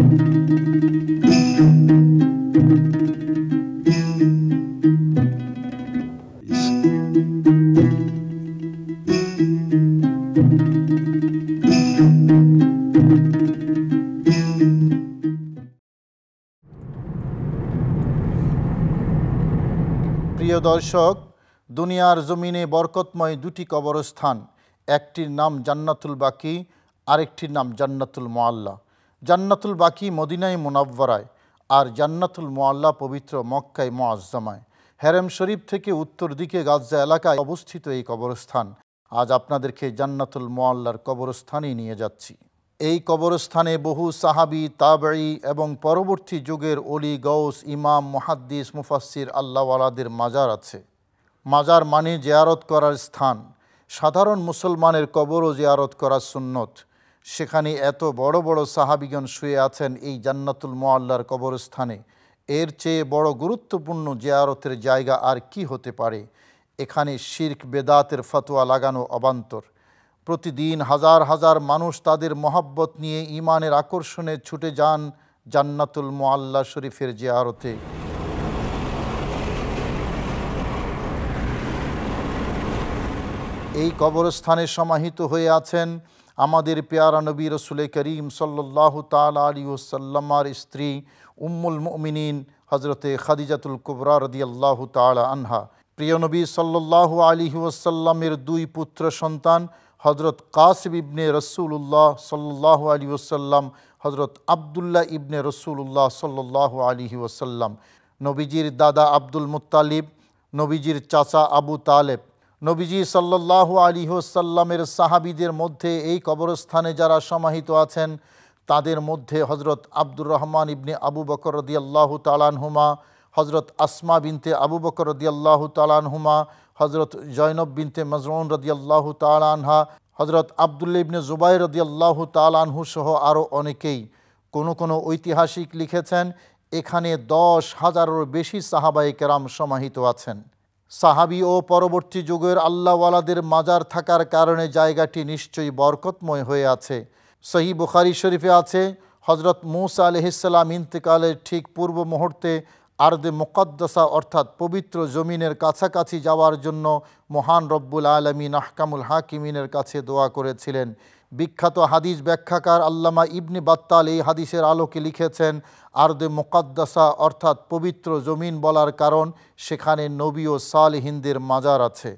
প্রিয় দর্শক দুনিয়ার জমিনে বরকতময় দুটি কবরস্থান একটির নাম জান্নাতুল বাকি আরেকটির নাম জান্নাতুল মোয়াল্লা জান্নাতুল বাকি মদিনায় মুনাব্বরায় আর জান্নাতুল মোয়াল্লা পবিত্র মক্কায় মোয়াজ্জামায় হেরেম শরীফ থেকে উত্তর দিকে গাজ্জা এলাকায় অবস্থিত এই কবরস্থান আজ আপনাদেরকে জান্নাতুল মোয়াল্লার কবরস্থানেই নিয়ে যাচ্ছি এই কবরস্থানে বহু সাহাবি তাবঈ এবং পরবর্তী যুগের অলি গৌস ইমাম মোহাদ্দিস মুফাসির আল্লাহওয়ালাদের মাজার আছে মাজার মানে জেয়ারত করার স্থান সাধারণ মুসলমানের কবরও জেয়ারত করার সুন্নত সেখানে এত বড় বড় সাহাবিগণ শুয়ে আছেন এই জান্নাতুল মোয়াল্লার কবরস্থানে এর চেয়ে বড় গুরুত্বপূর্ণ জেয়ারতের জায়গা আর কি হতে পারে এখানে শির্ক বেদাতের ফতোয়া লাগানো অবান্তর প্রতিদিন হাজার হাজার মানুষ তাদের মহাব্বত নিয়ে ইমানের আকর্ষণে ছুটে যান জান্নাতুল মোয়াল্লা শরীফের জেয়ারতে এই কবরস্থানে সমাহিত হয়ে আছেন আমাদের পেয়ারা নবী রসুল করিম সল্লাহ তালা আলী ওসাল্লামার স্ত্রী উম্মুল মুমিনিন হজরতে খাদিজাতুল কুবরা রদি আল্লাহ তালা আনহা প্রিয় নবী সল্লাহ আলী ওসাল্লামের দুই পুত্র সন্তান হজরত কাসিব ইবনে রসুল্লাহ সল্লাহ আলী ওসাল্লাম হজরত আবদুল্লাহ ইবনে রসুল্লাহ সল্লাহ আলী ওসাল্লাম নবীজির দাদা আব্দুল মুতালিব নবীজির চাচা আবু তালেব নবীজি সাল্লাহ আলী হোসাল্লামের সাহাবিদের মধ্যে এই কবরস্থানে যারা সমাহিত আছেন তাদের মধ্যে হজরত আব্দুর রহমান ইবনে আবু বকর রদিয়াল্লাহু তালানহুমা হজরত আসমা বিনতে আবু বকর রদিয়াল্লাহু তালানহুমা হজরত জৈনব বিনতে মজরুন রদিয়াল্লাহু তালানহা হজরত আবদুল্লা ইবনে জুবাই রদিয়াল্লাহু তালানহু সহ আরও অনেকেই কোনো কোনো ঐতিহাসিক লিখেছেন এখানে দশ হাজারের বেশি সাহাবাই সমাহিত আছেন সাহাবি ও পরবর্তী যুগের আল্লাহওয়ালাদের মাজার থাকার কারণে জায়গাটি নিশ্চয়ই বরকতময় হয়ে আছে সহি বুখারি শরীফে আছে হজরত মুসা আলহিসাল্লাম ইন্তেকালের ঠিক পূর্ব মুহূর্তে আর্দে মুকদ্দসা অর্থাৎ পবিত্র জমিনের কাছাকাছি যাওয়ার জন্য মহান রব্বুল আলমিন আহকামুল হাকিমিনের কাছে দোয়া করেছিলেন বিখ্যাত হাদিস ব্যাখ্যাকার আল্লামা ইবনি বাত্তাল এই হাদিসের আলোকে লিখেছেন আরদে মোকাদ্দাসা অর্থাৎ পবিত্র জমিন বলার কারণ সেখানে নবী ও সাল হিন্দের মাজার আছে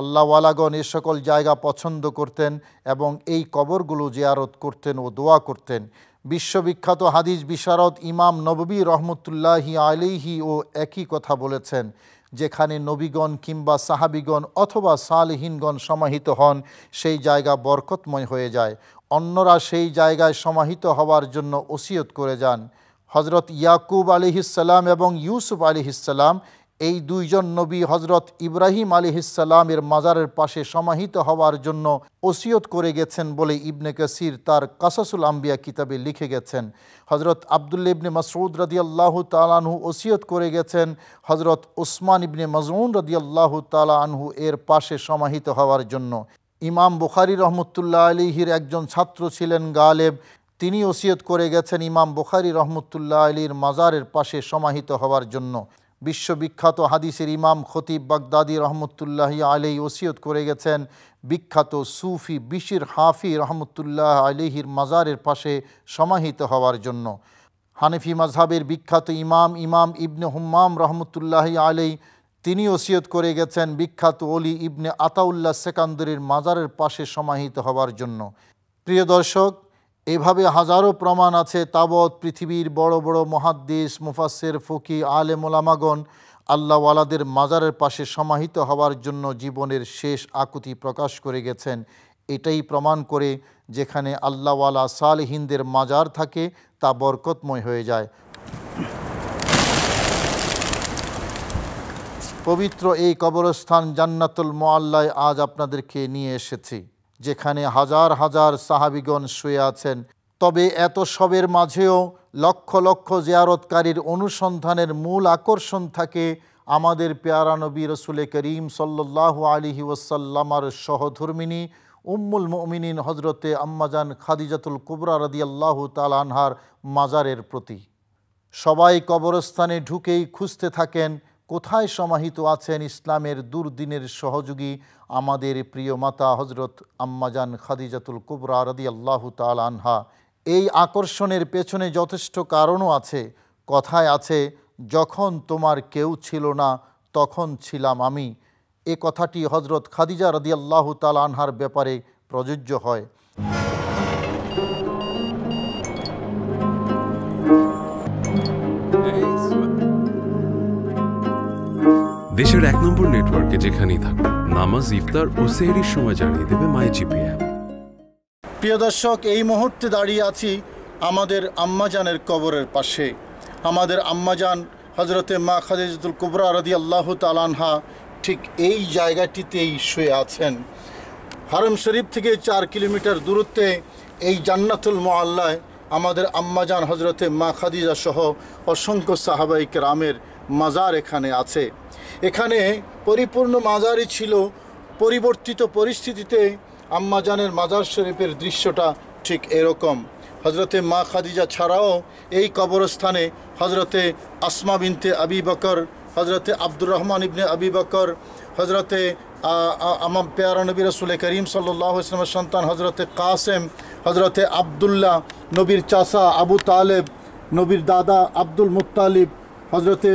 আল্লাহওয়ালাগণ এ সকল জায়গা পছন্দ করতেন এবং এই কবরগুলো জিয়ারত করতেন ও দোয়া করতেন বিশ্ববিখ্যাত হাদিস বিশারদ ইমাম নববী রহমতুল্লাহি আলিহি ও একই কথা বলেছেন যেখানে নবীগণ কিংবা সাহাবিগণ অথবা সালহীনগণ সমাহিত হন সেই জায়গা বরকতময় হয়ে যায় অন্যরা সেই জায়গায় সমাহিত হওয়ার জন্য ওসিয়ত করে যান হজরত ইয়াকুব আলিহিসাল্লাম এবং ইউসুফ ইসাল্লাম এই দুইজন নবী হজরত ইব্রাহিম আলী ইসাল্লামের মাজারের পাশে সমাহিত হওয়ার জন্য ওসিয়ত করে গেছেন বলে ইবনে কাসির তার কাসাসুল আম্বিয়া কিতাবে লিখে গেছেন হজরত আবদুল্লা ইবনে মাসউদ রদিয়াল্লাহু তালানহু ওসিয়ত করে গেছেন হজরত ওসমান ইবনে মজমুন রদিয়াল্লাহু তালা আনহু এর পাশে সমাহিত হওয়ার জন্য ইমাম বুখারি রহমতুল্লাহ আলিহির একজন ছাত্র ছিলেন গালেব তিনি ওসিয়ত করে গেছেন ইমাম বুখারি রহমতুল্লাহ আলীর মাজারের পাশে সমাহিত হওয়ার জন্য বিশ্ববিখ্যাত হাদিসের ইমাম খতিব বাগদাদি রহমতুল্লাহ আলী ওসিয়ত করে গেছেন বিখ্যাত সুফি বিশির হাফি রহমতুল্লাহ আলিহির মাজারের পাশে সমাহিত হওয়ার জন্য হানিফি মাজহাবের বিখ্যাত ইমাম ইমাম ইবনে হুম্মাম রহমতুল্লাহ আলী তিনি ওসিয়ত করে গেছেন বিখ্যাত অলি ইবনে আতাউল্লাহ সেকান্দরের মাজারের পাশে সমাহিত হওয়ার জন্য প্রিয় দর্শক এভাবে হাজারো প্রমাণ আছে তাবৎ পৃথিবীর বড় বড় মহাদ্দেশ মুফাসের ফকি আলে মোলামাগন আল্লাহওয়ালাদের মাজারের পাশে সমাহিত হওয়ার জন্য জীবনের শেষ আকুতি প্রকাশ করে গেছেন এটাই প্রমাণ করে যেখানে আল্লাহওয়ালা হিন্দের মাজার থাকে তা বরকতময় হয়ে যায় পবিত্র এই কবরস্থান জান্নাতুল মোয়াল্লায় আজ আপনাদেরকে নিয়ে এসেছি যেখানে হাজার হাজার সাহাবিগণ শুয়ে আছেন তবে এত সবের মাঝেও লক্ষ লক্ষ জিয়ারতকারীর অনুসন্ধানের মূল আকর্ষণ থাকে আমাদের পেয়ারা নবী রসুলে করিম সাল্লাহ আলী ওসাল্লামার সহধর্মিনী উম্মুল মমিনিন হজরতে আম্মাজান খাদিজাতুল কুবরা আল্লাহ তালানহার মাজারের প্রতি সবাই কবরস্থানে ঢুকেই খুঁজতে থাকেন কোথায় সমাহিত আছেন ইসলামের দুর্দিনের সহযোগী আমাদের প্রিয় মাতা হজরত আম্মাজান খাদিজাতুল কুবরা রদি আল্লাহ তাল আনহা এই আকর্ষণের পেছনে যথেষ্ট কারণও আছে কথায় আছে যখন তোমার কেউ ছিল না তখন ছিলাম আমি এ কথাটি হজরত খাদিজা রদি আল্লাহ তাল আনহার ব্যাপারে প্রযোজ্য হয় বিশ্বের এক নম্বর নেটওয়ার্কে যেখানেই থাকুন নামাজ ইফতার ও সেহরির সময় জানিয়ে দেবে মাই জিপি অ্যাপ প্রিয় দর্শক এই মুহূর্তে দাঁড়িয়ে আছি আমাদের আম্মাজানের কবরের পাশে আমাদের আম্মাজান হজরতে মা খাদিজাতুল কুবরা রদি আল্লাহ তালানহা ঠিক এই জায়গাটিতেই শুয়ে আছেন হারম শরীফ থেকে চার কিলোমিটার দূরত্বে এই জান্নাতুল মোয়াল্লায় আমাদের আম্মাজান হজরতে মা খাদিজা সহ অসংখ্য সাহাবাইক রামের মাজার এখানে আছে এখানে পরিপূর্ণ মাজারই ছিল পরিবর্তিত পরিস্থিতিতে আম্মাজানের মাজার শরীফের দৃশ্যটা ঠিক এরকম হজরতে মা খাদিজা ছাড়াও এই কবরস্থানে হজরতে আসমা বিনতে আবি বকর হজরতে আব্দুর রহমান ইবনে আবি বকর হজরতে আমা পেয়ারা নবী রসুলে করিম সাল্লাহ ইসলামের সন্তান হজরতে কাসেম হজরতে আবদুল্লাহ নবীর চাষা আবু তালেব নবীর দাদা আব্দুল মুতালিব হজরতে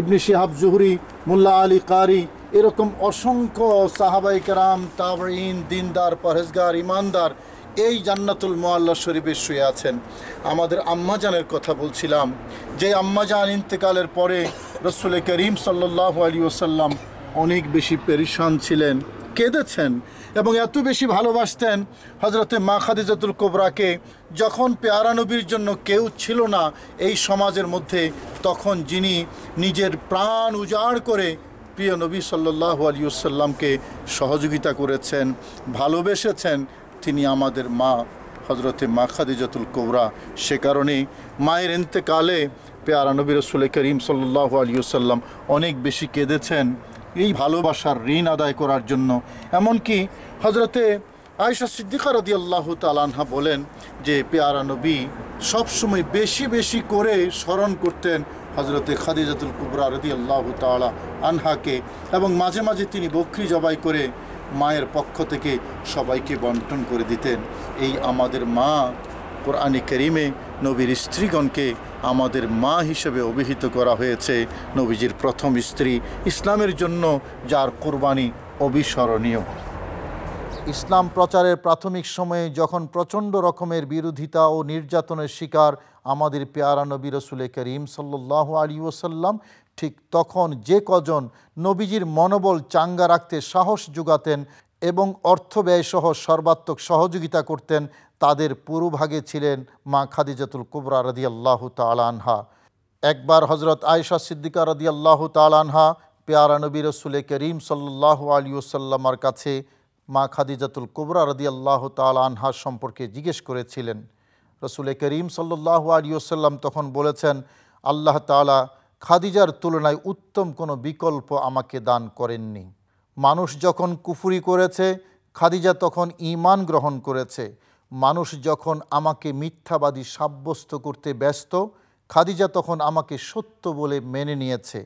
Ibn Shihab Zuhri Mulla Ali Qari এরকম অসংখ্য সাহাবাই কারাম তাবরিন দিনদার পরহেজগার ইমানদার এই জান্নাতুল মোয়াল্লা শরীফে শুয়ে আছেন আমাদের আম্মাজানের কথা বলছিলাম যে আম্মাজান ইন্তেকালের পরে রসুল করিম সাল্লাহ আলী ওসাল্লাম অনেক বেশি পেরিশান ছিলেন কেঁদেছেন এবং এত বেশি ভালোবাসতেন হজরতে মা খাদিজাতুল কোবরাকে যখন পেয়ারা নবীর জন্য কেউ ছিল না এই সমাজের মধ্যে তখন যিনি নিজের প্রাণ উজাড় করে প্রিয় নবী সাল্লাহ আলিউসাল্লামকে সহযোগিতা করেছেন ভালোবেসেছেন তিনি আমাদের মা হজরতে মা খাদিজাতুল কোবরা সে কারণে মায়ের এন্তেকালে পেয়ারা নবী রসুল করিম সাল্লাহ আলিয়াল্লাম অনেক বেশি কেঁদেছেন এই ভালোবাসার ঋণ আদায় করার জন্য এমনকি হজরতে আয়সা সিদ্দিকা রদি আল্লাহ তালানহা বলেন যে পেয়ারা নবী সবসময় বেশি বেশি করে স্মরণ করতেন হজরতে খাদিজাতুল কুবরা রদি আল্লাহ তালা আনহাকে এবং মাঝে মাঝে তিনি বকরি জবাই করে মায়ের পক্ষ থেকে সবাইকে বন্টন করে দিতেন এই আমাদের মা কোরআনে করিমে নবীর স্ত্রীগণকে আমাদের মা হিসেবে অভিহিত করা হয়েছে নবীজির প্রথম স্ত্রী ইসলামের জন্য যার কোরবানি অবিস্মরণীয় ইসলাম প্রচারের প্রাথমিক সময়ে যখন প্রচণ্ড রকমের বিরোধিতা ও নির্যাতনের শিকার আমাদের পেয়ারা নবী রসুল করিম সাল্লাহ আলী ওসাল্লাম ঠিক তখন যে কজন নবীজির মনোবল চাঙ্গা রাখতে সাহস যোগাতেন এবং অর্থ ব্যয়সহ সর্বাত্মক সহযোগিতা করতেন তাদের পুরুভাগে ছিলেন মা খাদিজাতুল কুবরা আল্লাহ তালানহা একবার হজরত আয়সা সিদ্দিকা আল্লাহ তালানহা পেয়ারা নবী রসুল করিম সাল্লাহ ওসাল্লামার কাছে মা খাদিজাতুল কুবরা আল্লাহ তালানহা সম্পর্কে জিজ্ঞেস করেছিলেন রসুল করিম সাল্লাহ ওসাল্লাম তখন বলেছেন আল্লাহ তালা খাদিজার তুলনায় উত্তম কোনো বিকল্প আমাকে দান করেননি মানুষ যখন কুফুরি করেছে খাদিজা তখন ইমান গ্রহণ করেছে মানুষ যখন আমাকে মিথ্যাবাদী সাব্যস্ত করতে ব্যস্ত খাদিজা তখন আমাকে সত্য বলে মেনে নিয়েছে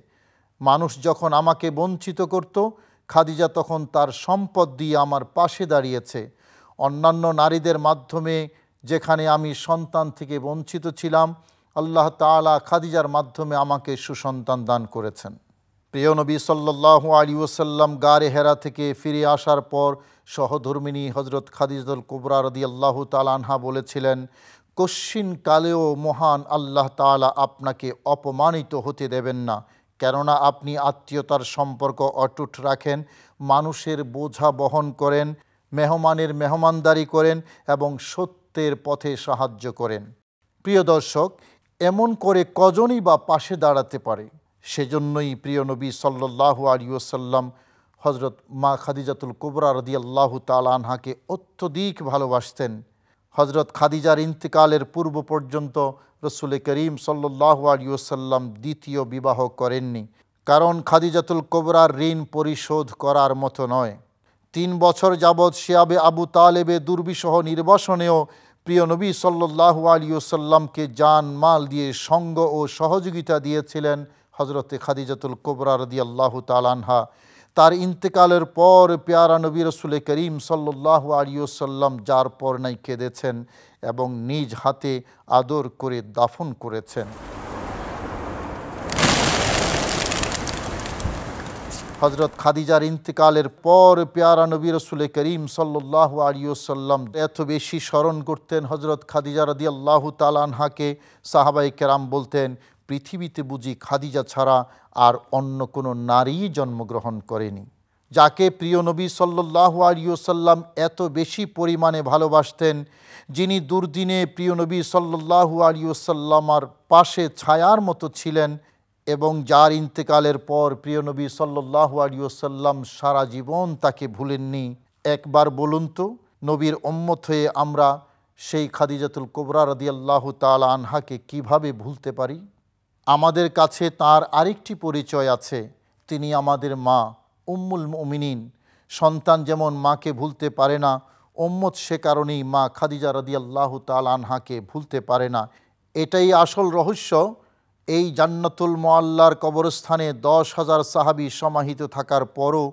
মানুষ যখন আমাকে বঞ্চিত করত খাদিজা তখন তার সম্পদ দিয়ে আমার পাশে দাঁড়িয়েছে অন্যান্য নারীদের মাধ্যমে যেখানে আমি সন্তান থেকে বঞ্চিত ছিলাম আল্লাহ তালা খাদিজার মাধ্যমে আমাকে সুসন্তান দান করেছেন প্রিয় নবী সাল্লাহ ওসাল্লাম গারে হেরা থেকে ফিরে আসার পর সহধর্মিনী হজরত খাদিজুল কুবরা রদি আল্লাহ তালানহা বলেছিলেন কশ্চিন কালেও মহান আল্লাহ তালা আপনাকে অপমানিত হতে দেবেন না কেননা আপনি আত্মীয়তার সম্পর্ক অটুট রাখেন মানুষের বোঝা বহন করেন মেহমানের মেহমানদারি করেন এবং সত্যের পথে সাহায্য করেন প্রিয় দর্শক এমন করে কজনই বা পাশে দাঁড়াতে পারে সেজন্যই প্রিয় নবী সাল্লাহ আলিউসাল্লাম হজরত মা খাদিজাতুল কুবরা রদি আল্লাহ আনহাকে অত্যধিক ভালোবাসতেন হজরত খাদিজার ইন্তিকালের পূর্ব পর্যন্ত রসুল করিম সাল্লাহ আলিউসাল্লাম দ্বিতীয় বিবাহ করেননি কারণ খাদিজাতুল কোবরার ঋণ পরিশোধ করার মতো নয় তিন বছর যাবৎ শিয়াবে আবু তালেবে দুর্বিশহ নির্বাসনেও প্রিয় নবী সাল্লাহ জান যান মাল দিয়ে সঙ্গ ও সহযোগিতা দিয়েছিলেন হজরতে খাদিজাতুল কোবরা রদি আল্লাহ তালানহা তার ইন্তেকালের পর পেয়ারা নবী রসুলে করিম সাল্লাহ আলিয়াল্লাম যার পর নাই কেঁদেছেন এবং নিজ হাতে আদর করে দাফন করেছেন হজরত খাদিজার ইন্তেকালের পর পেয়ারা নবী রসুল করিম সাল্লাহ আলিয়াল্লাম এত বেশি স্মরণ করতেন হজরত খাদিজা রদি আল্লাহ তালানহাকে সাহাবাই কেরাম বলতেন পৃথিবীতে বুঝি খাদিজা ছাড়া আর অন্য কোনো নারী জন্মগ্রহণ করেনি যাকে প্রিয় নবী সাল্লাহ আলিয়াল্লাম এত বেশি পরিমাণে ভালোবাসতেন যিনি দুর্দিনে প্রিয় নবী সাল্লাহ আলিয়াল্লামার পাশে ছায়ার মতো ছিলেন এবং যার ইন্তেকালের পর প্রিয় নবী সাল্লাহ আলিয়াল্লাম সারা জীবন তাকে ভুলেননি একবার বলুন তো নবীর অম্মত হয়ে আমরা সেই খাদিজাতুল কোবরা রদিয়াল্লাহ তাল আনহাকে কিভাবে ভুলতে পারি আমাদের কাছে তার আরেকটি পরিচয় আছে তিনি আমাদের মা উম্মুল মুমিনিন সন্তান যেমন মাকে ভুলতে পারে না ওম্মত সে কারণেই মা খাদিজা রদিয়াল্লাহ তাল আনহাকে ভুলতে পারে না এটাই আসল রহস্য এই জান্নাতুল মোয়াল্লার কবরস্থানে দশ হাজার সাহাবি সমাহিত থাকার পরও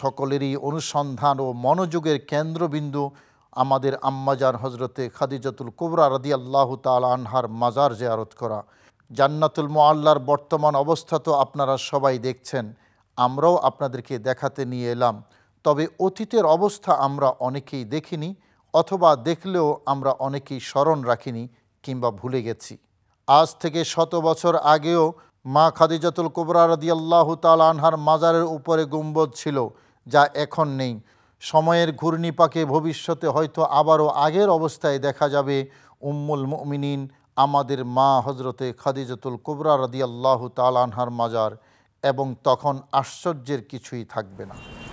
সকলেরই অনুসন্ধান ও মনোযোগের কেন্দ্রবিন্দু আমাদের আম্মাজার হজরতে খাদিজাতুল কোবরা রদিয়াল্লাহ তাল আনহার মাজার জেয়ারত করা জান্নাতুল মোয়াল্লার বর্তমান অবস্থা তো আপনারা সবাই দেখছেন আমরাও আপনাদেরকে দেখাতে নিয়ে এলাম তবে অতীতের অবস্থা আমরা অনেকেই দেখিনি অথবা দেখলেও আমরা অনেকেই স্মরণ রাখিনি কিংবা ভুলে গেছি আজ থেকে শত বছর আগেও মা খাদিজাতুল কুবরা রদিয়াল্লাহ তাল আনহার মাজারের উপরে গুম্বদ ছিল যা এখন নেই সময়ের ঘূর্ণিপাকে ভবিষ্যতে হয়তো আবারও আগের অবস্থায় দেখা যাবে উম্মুল মুমিনিন আমাদের মা হজরতে খাদিজতুল কুবরা রদিয়াল্লাহ তাল আনহার মাজার এবং তখন আশ্চর্যের কিছুই থাকবে না